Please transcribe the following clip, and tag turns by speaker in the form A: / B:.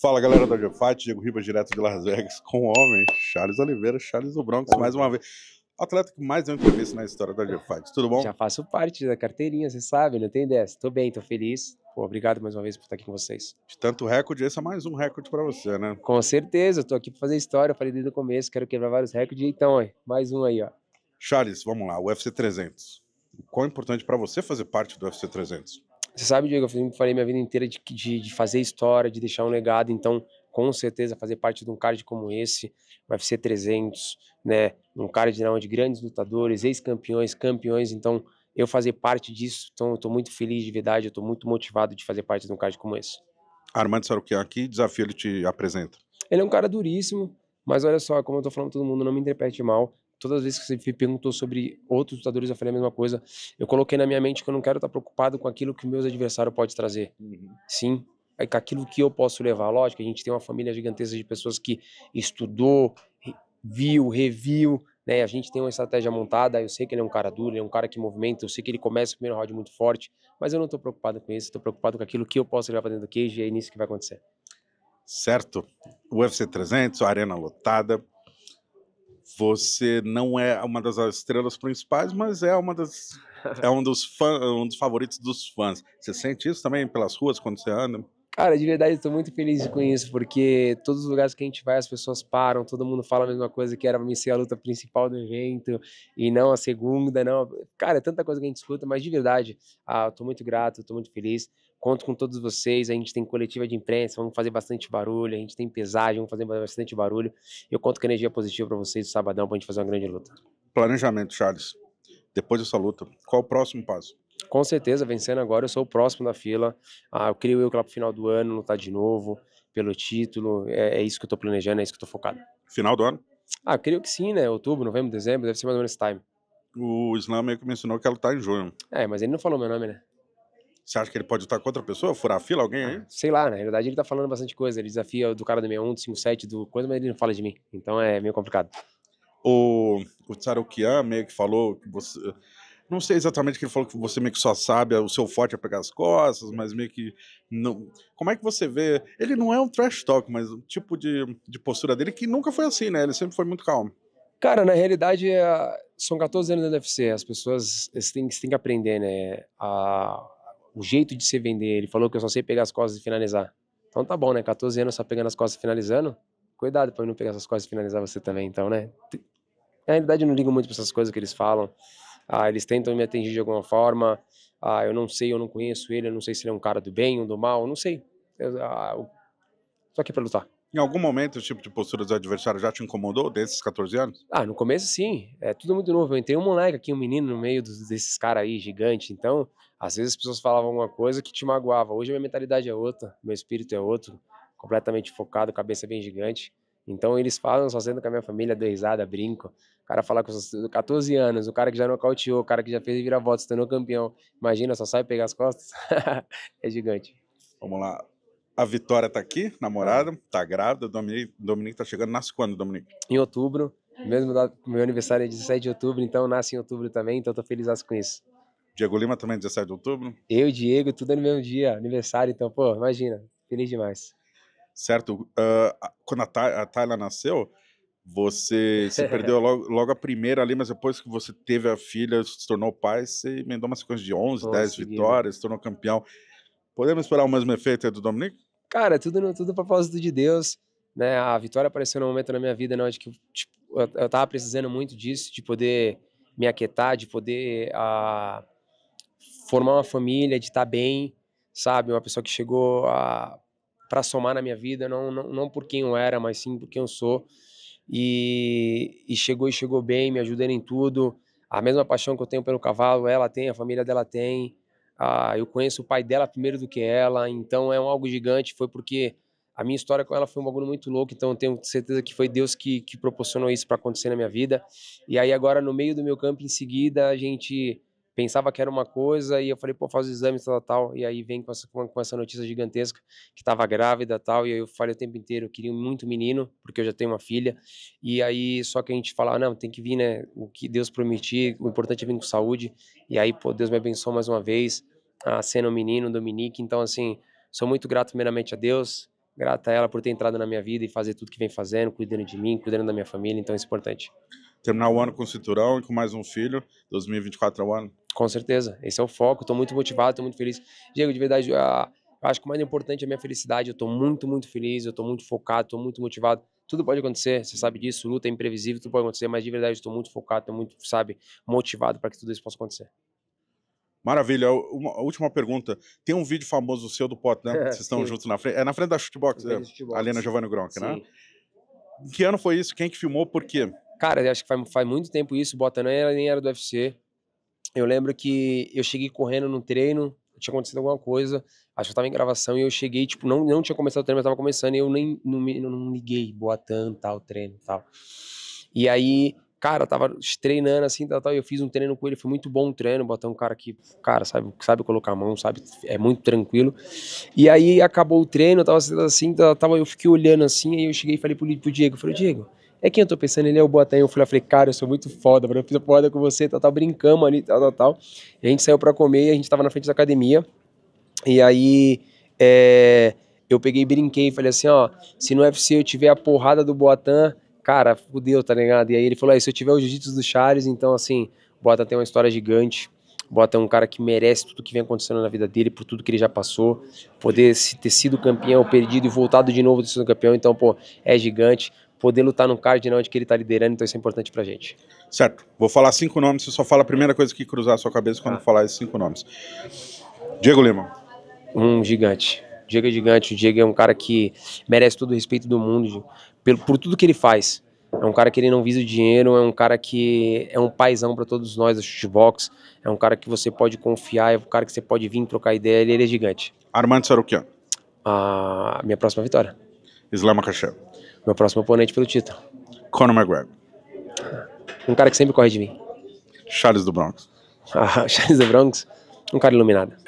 A: Fala galera da Geofat, Diego Ribas, direto de Las Vegas, com o homem, Charles Oliveira, Charles do Bronx, mais uma vez. O atleta que mais deu entrevista na história da Geofat, tudo bom? Já faço parte da carteirinha, você sabe, não tem dessa. Tô bem, tô
B: feliz. Pô, obrigado mais uma vez por estar aqui com vocês. De tanto recorde, esse é mais um recorde para você, né? Com certeza, eu tô aqui para fazer história, eu falei desde o começo, quero quebrar vários recordes, então, ó, mais um aí, ó.
A: Charles, vamos lá, UFC 300. Quão é importante para você fazer parte do UFC 300? Você
B: sabe, Diego, eu falei minha vida inteira de, de, de fazer história, de deixar um legado, então com certeza fazer parte de um card como esse, UFC 300, né, um card não, de grandes lutadores, ex-campeões, campeões, então eu fazer parte disso, então eu tô muito feliz de verdade, eu tô muito
A: motivado de fazer parte de um card como esse. Armando Sarukian, que é desafio ele te apresenta?
B: Ele é um cara duríssimo, mas olha só, como eu tô falando todo mundo, não me interprete mal, todas as vezes que você me perguntou sobre outros lutadores, eu falei a mesma coisa. Eu coloquei na minha mente que eu não quero estar preocupado com aquilo que meus adversários podem trazer. Uhum. Sim, é com aquilo que eu posso levar. Lógico, a gente tem uma família gigantesca de pessoas que estudou, viu, reviu, né? A gente tem uma estratégia montada. Eu sei que ele é um cara duro, ele é um cara que movimenta, eu sei que ele começa o primeiro round muito forte, mas eu não estou preocupado com isso, estou preocupado com aquilo que eu posso levar dentro do cage e é nisso que vai acontecer.
A: Certo. UFC 300, arena lotada você não é uma das estrelas principais, mas é uma das é um dos fã, um dos favoritos dos fãs. Você sente isso também pelas ruas quando você anda?
B: Cara, de verdade, estou muito feliz com isso, porque todos os lugares que a gente vai, as pessoas param, todo mundo fala a mesma coisa, que era pra mim ser a luta principal do evento, e não a segunda, não. Cara, é tanta coisa que a gente escuta, mas de verdade, ah, tô muito grato, estou muito feliz. Conto com todos vocês, a gente tem coletiva de imprensa, vamos fazer bastante barulho, a gente tem pesagem, vamos fazer bastante barulho. Eu conto com energia positiva para vocês no sabadão, pra gente fazer uma grande luta.
A: Planejamento,
B: Charles. Depois dessa luta, qual o próximo passo? com certeza, vencendo agora, eu sou o próximo da fila. Ah, eu queria eu que lá pro final do ano lutar de novo pelo título. É, é isso que eu tô planejando, é isso que eu tô focado. Final do ano? Ah, creio que sim, né? Outubro, novembro, dezembro, deve ser mais ou menos esse time. O Islam meio que mencionou que ela é tá em junho. É, mas ele não falou meu nome, né? Você acha que ele pode lutar com outra pessoa? Furar a fila? Alguém aí? Ah, sei lá, né? na realidade ele tá falando bastante coisa. Ele desafia do cara do 61, do 57,
A: do coisa, mas ele não fala de mim. Então é meio complicado. O, o Tsarukian meio que falou que você, não sei exatamente o que ele falou, que você meio que só sabe, ah, o seu forte é pegar as costas, mas meio que. Não... Como é que você vê? Ele não é um trash talk, mas o tipo de, de postura dele que nunca foi assim, né? Ele sempre foi muito calmo. Cara, na realidade, é, são 14
B: anos da UFC. As pessoas têm, que aprender, né? A, o jeito de se vender. Ele falou que eu só sei pegar as costas e finalizar. Então tá bom, né? 14 anos só pegando as costas e finalizando. Cuidado pra não pegar essas costas e finalizar você também, então, né? Na realidade, eu não ligo muito pra essas coisas que eles falam. Ah, eles tentam me atingir de alguma forma. Ah, eu não sei, eu não conheço ele, eu não sei se ele é um cara do bem ou do mal, eu não sei. Eu, ah, eu... Tô aqui para lutar.
A: Em algum momento, o tipo de postura dos adversários já te incomodou desses 14 anos? Ah, no começo sim. É tudo muito novo. Eu entrei
B: um moleque aqui, um menino no meio dos, desses caras aí, gigante. Então, às vezes as pessoas falavam alguma coisa que te magoava. Hoje a minha mentalidade é outra, meu espírito é outro, completamente focado, cabeça bem gigante. Então, eles falam, só sendo com a minha família, dou risada, brinco cara falar com 14 anos, o cara que já nocauteou, o cara que já fez vira-volta, estando tornou campeão. Imagina, só sai pegar as costas.
A: é gigante. Vamos lá. A Vitória tá aqui, namorada, tá grávida. Dominique, Dominique tá chegando. Nasce quando, Dominique?
B: Em outubro. Mesmo da, meu aniversário é 17 de outubro, então nasce em outubro também, então tô feliz com isso.
A: Diego Lima também, 17 de outubro. Eu, Diego, tudo no mesmo
B: dia, aniversário, então, pô, imagina, feliz demais.
A: Certo. Uh, quando a, a Thaila nasceu, você se perdeu logo, logo, a primeira ali, mas depois que você teve a filha, se tornou pai, você emendou uma sequência de 11, Nossa, 10 vitórias, se tornou campeão. Podemos esperar o mesmo efeito aí do Dominic? Cara, é tudo no, tudo propósito de Deus. Né? A
B: vitória apareceu num momento na minha vida né, onde que, tipo, eu, estava tava precisando muito disso, de poder me aquietar, de poder uh, formar uma família, de estar tá bem, sabe? Uma pessoa que chegou ah, para somar na minha vida, não, não, não por quem eu era, mas sim por quem eu sou. E, e chegou e chegou bem, me ajudando em tudo. A mesma paixão que eu tenho pelo cavalo, ela tem, a família dela tem. Ah, eu conheço o pai dela primeiro do que ela, então é um algo gigante. Foi porque a minha história com ela foi um bagulho muito louco, então eu tenho certeza que foi Deus que, que proporcionou isso para acontecer na minha vida. E aí agora no meio do meu campo, em seguida, a gente pensava que era uma coisa e eu falei, pô, faz os exames, tal, tal, e aí vem com essa, com essa notícia gigantesca que estava grávida, tal, e aí eu falei o tempo inteiro, eu queria muito menino, porque eu já tenho uma filha, e aí só que a gente falava, ah, não, tem que vir, né, o que Deus prometia, o importante é vir com saúde, e aí, pô, Deus me abençoou mais uma vez, a cena o menino, o Dominique, então, assim, sou muito grato primeiramente a Deus, grato a ela por ter entrado na minha vida e fazer tudo que vem fazendo, cuidando de mim, cuidando da minha família, então é importante. Terminar o ano
A: com o cinturão e com mais um
B: filho, 2024 é o ano? Com certeza. Esse é o foco. Estou muito motivado, estou muito feliz. Diego, de verdade, ah, acho que o mais importante é a minha felicidade. Eu estou muito, muito feliz, eu estou muito focado, estou muito motivado. Tudo pode acontecer, você sabe disso, luta é imprevisível, tudo pode acontecer, mas de verdade estou muito focado, estou muito, sabe,
A: motivado para que tudo isso possa acontecer. Maravilha. Uma, última pergunta. Tem um vídeo famoso seu do pote, né? Vocês estão juntos na frente. É na frente da Shootbox, é, na Helena Giovanni Gronk, né? Sim. né? Que ano foi isso? Quem é que filmou? Por quê? Cara, acho que faz, faz muito tempo isso. O Botanã nem era
B: do UFC. Eu lembro que eu cheguei correndo no treino, tinha acontecido alguma coisa, acho que eu tava em gravação e eu cheguei, tipo, não, não tinha começado o treino, mas tava começando e eu nem não, me, não liguei, tanta tal, treino tal. E aí, cara, tava treinando assim, tal, tal, e eu fiz um treino com ele, foi muito bom o treino, botar um cara que, cara, sabe, sabe colocar a mão, sabe, é muito tranquilo. E aí acabou o treino, eu tava assim, tava, eu fiquei olhando assim, aí eu cheguei e falei pro, pro Diego, eu falei, Diego, é quem eu tô pensando, ele é o Boateng. Eu fui lá, falei, cara, eu sou muito foda, eu fiz foda com você, tal, tal, brincamos ali, tal, tal, tal. E a gente saiu pra comer, a gente tava na frente da academia, e aí, é, eu peguei e brinquei, falei assim, ó, se no UFC eu tiver a porrada do Boatan, cara, fudeu, tá ligado? E aí ele falou, aí, é, se eu tiver o jiu-jitsu do Charles, então, assim, o Boatan tem uma história gigante, Boatan é um cara que merece tudo que vem acontecendo na vida dele, por tudo que ele já passou. Poder ter sido campeão, perdido e voltado de novo ter ser campeão. Então, pô, é gigante poder lutar no card na onde que ele está liderando, então isso é importante para a gente.
A: Certo. Vou falar cinco nomes, você só fala a primeira coisa que cruzar a sua cabeça quando ah. falar esses cinco nomes. Diego Lima.
B: Um gigante. Diego é gigante. O Diego é um cara que merece todo o respeito do mundo pelo, por tudo que ele faz. É um cara que ele não visa o dinheiro, é um cara que é um paizão para todos nós da shootbox, é um cara que você pode confiar, é um cara que você pode vir trocar ideia, ele, é gigante.
A: Armando Sarukian. A ah, minha próxima vitória. Islam Makhachev meu
B: próximo oponente pelo título. Conor McGregor. Um cara que sempre corre de mim. Charles do Bronx. Ah, Charles do Bronx? Um cara iluminado.